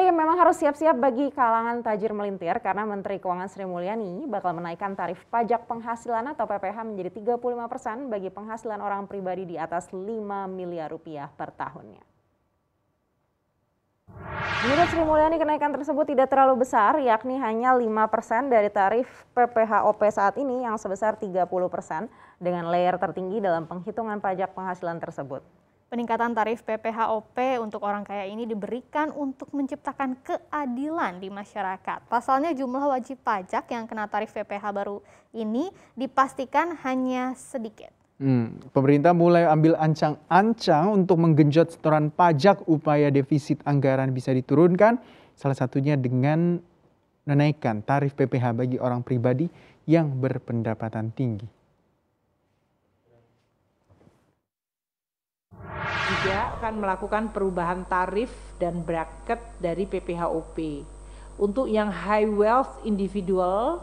Tapi memang harus siap-siap bagi kalangan tajir melintir karena Menteri Keuangan Sri Mulyani bakal menaikkan tarif pajak penghasilan atau PPH menjadi 35% bagi penghasilan orang pribadi di atas 5 miliar rupiah per tahunnya. Menurut Sri Mulyani, kenaikan tersebut tidak terlalu besar, yakni hanya 5% dari tarif PPH OP saat ini yang sebesar 30% dengan layer tertinggi dalam penghitungan pajak penghasilan tersebut. Peningkatan tarif PPHOP untuk orang kaya ini diberikan untuk menciptakan keadilan di masyarakat. Pasalnya jumlah wajib pajak yang kena tarif PPH baru ini dipastikan hanya sedikit. Hmm, pemerintah mulai ambil ancang-ancang untuk menggenjot setoran pajak upaya defisit anggaran bisa diturunkan salah satunya dengan menaikkan tarif PPh bagi orang pribadi yang berpendapatan tinggi. 3 akan melakukan perubahan tarif dan bracket dari PPHOP. Untuk yang high wealth individual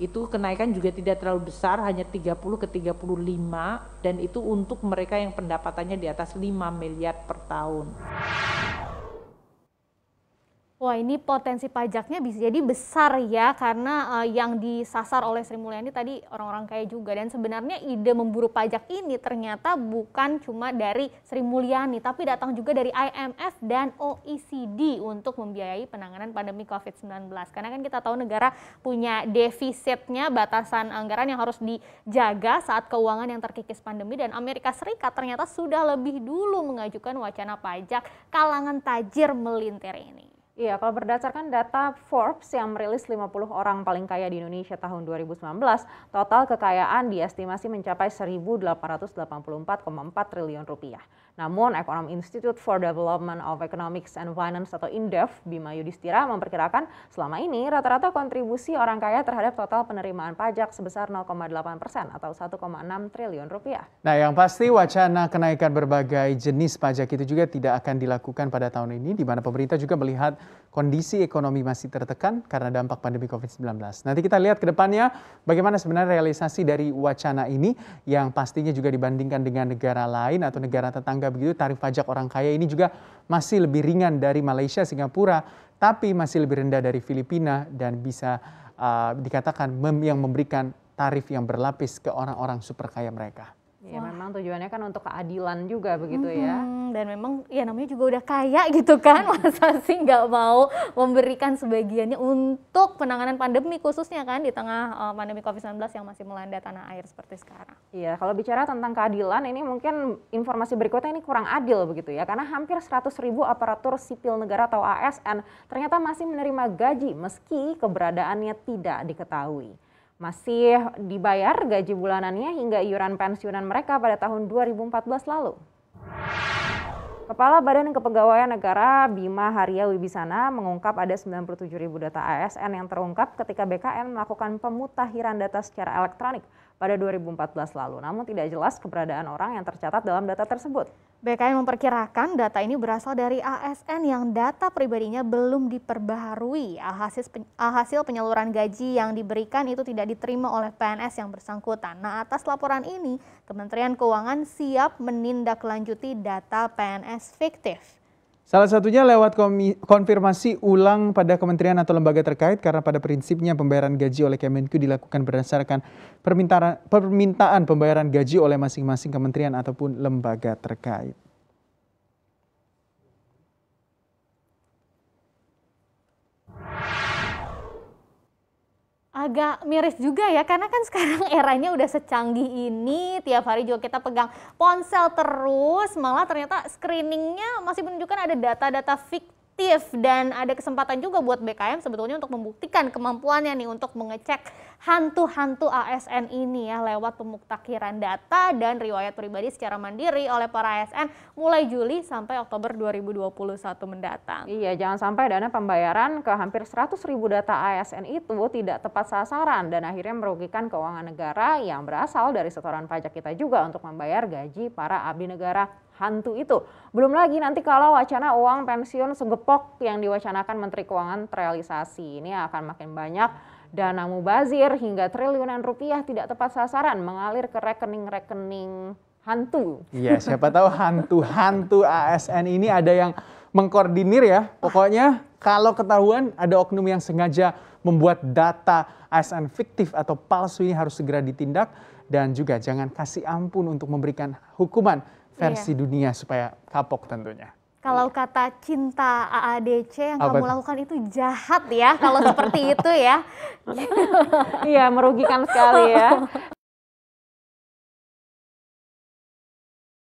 itu kenaikan juga tidak terlalu besar hanya 30 ke 35 dan itu untuk mereka yang pendapatannya di atas 5 miliar per tahun. Wah ini potensi pajaknya bisa jadi besar ya karena uh, yang disasar oleh Sri Mulyani tadi orang-orang kaya juga dan sebenarnya ide memburu pajak ini ternyata bukan cuma dari Sri Mulyani tapi datang juga dari IMF dan OECD untuk membiayai penanganan pandemi COVID-19 karena kan kita tahu negara punya defisitnya batasan anggaran yang harus dijaga saat keuangan yang terkikis pandemi dan Amerika Serikat ternyata sudah lebih dulu mengajukan wacana pajak kalangan tajir melintir ini. Iya, kalau berdasarkan data Forbes yang merilis 50 orang paling kaya di Indonesia tahun 2019, total kekayaan diestimasi mencapai 1.884,4 triliun rupiah. Namun, Ekonom Institute for Development of Economics and Finance atau INDEF, Bima Yudhistira, memperkirakan selama ini rata-rata kontribusi orang kaya terhadap total penerimaan pajak sebesar 0,8 persen atau 1,6 triliun rupiah. Nah, yang pasti wacana kenaikan berbagai jenis pajak itu juga tidak akan dilakukan pada tahun ini, di mana pemerintah juga melihat kondisi ekonomi masih tertekan karena dampak pandemi COVID-19. Nanti kita lihat ke depannya bagaimana sebenarnya realisasi dari wacana ini yang pastinya juga dibandingkan dengan negara lain atau negara tetangga begitu tarif pajak orang kaya ini juga masih lebih ringan dari Malaysia, Singapura, tapi masih lebih rendah dari Filipina dan bisa uh, dikatakan mem yang memberikan tarif yang berlapis ke orang-orang super kaya mereka. Ya, memang tujuannya kan untuk keadilan juga begitu mm -hmm. ya dan memang ya namanya juga udah kaya gitu kan hmm. masa sih nggak mau memberikan sebagiannya untuk penanganan pandemi khususnya kan di tengah uh, pandemi COVID-19 yang masih melanda tanah air seperti sekarang. Iya kalau bicara tentang keadilan ini mungkin informasi berikutnya ini kurang adil begitu ya karena hampir 100 ribu aparatur sipil negara atau ASN ternyata masih menerima gaji meski keberadaannya tidak diketahui masih dibayar gaji bulanannya hingga iuran pensiunan mereka pada tahun 2014 lalu. Kepala Badan Kepegawaian Negara Bima Haria Wibisana mengungkap ada 97 ribu data ASN yang terungkap ketika BKN melakukan pemutahiran data secara elektronik pada 2014 lalu. Namun tidak jelas keberadaan orang yang tercatat dalam data tersebut. BKN memperkirakan data ini berasal dari ASN yang data pribadinya belum diperbaharui. Hasil penyaluran gaji yang diberikan itu tidak diterima oleh PNS yang bersangkutan. Nah, atas laporan ini, Kementerian Keuangan siap menindaklanjuti data PNS fiktif. Salah satunya lewat konfirmasi ulang pada kementerian atau lembaga terkait karena pada prinsipnya pembayaran gaji oleh Kemenku dilakukan berdasarkan permintaan, permintaan pembayaran gaji oleh masing-masing kementerian ataupun lembaga terkait. agak miris juga ya karena kan sekarang eranya udah secanggih ini tiap hari juga kita pegang ponsel terus malah ternyata screeningnya masih menunjukkan ada data-data fiktif aktif dan ada kesempatan juga buat BKM sebetulnya untuk membuktikan kemampuannya nih untuk mengecek hantu-hantu ASN ini ya lewat pemuktakiran data dan riwayat pribadi secara mandiri oleh para ASN mulai Juli sampai Oktober 2021 mendatang. Iya, jangan sampai dana pembayaran ke hampir 100 ribu data ASN itu tidak tepat sasaran dan akhirnya merugikan keuangan negara yang berasal dari setoran pajak kita juga untuk membayar gaji para abdi negara hantu itu. Belum lagi nanti kalau wacana uang pensiun segepok yang diwacanakan Menteri Keuangan terrealisasi. Ini akan makin banyak dana mubazir hingga triliunan rupiah tidak tepat sasaran mengalir ke rekening-rekening hantu. Iya, siapa tahu hantu-hantu ASN ini ada yang mengkoordinir ya. Pokoknya kalau ketahuan ada oknum yang sengaja membuat data ASN fiktif atau palsu ini harus segera ditindak dan juga jangan kasih ampun untuk memberikan hukuman versi yeah. dunia supaya kapok tentunya. Kalau kata cinta AADC yang Apa? kamu lakukan itu jahat ya, kalau seperti itu ya. Iya, merugikan sekali ya.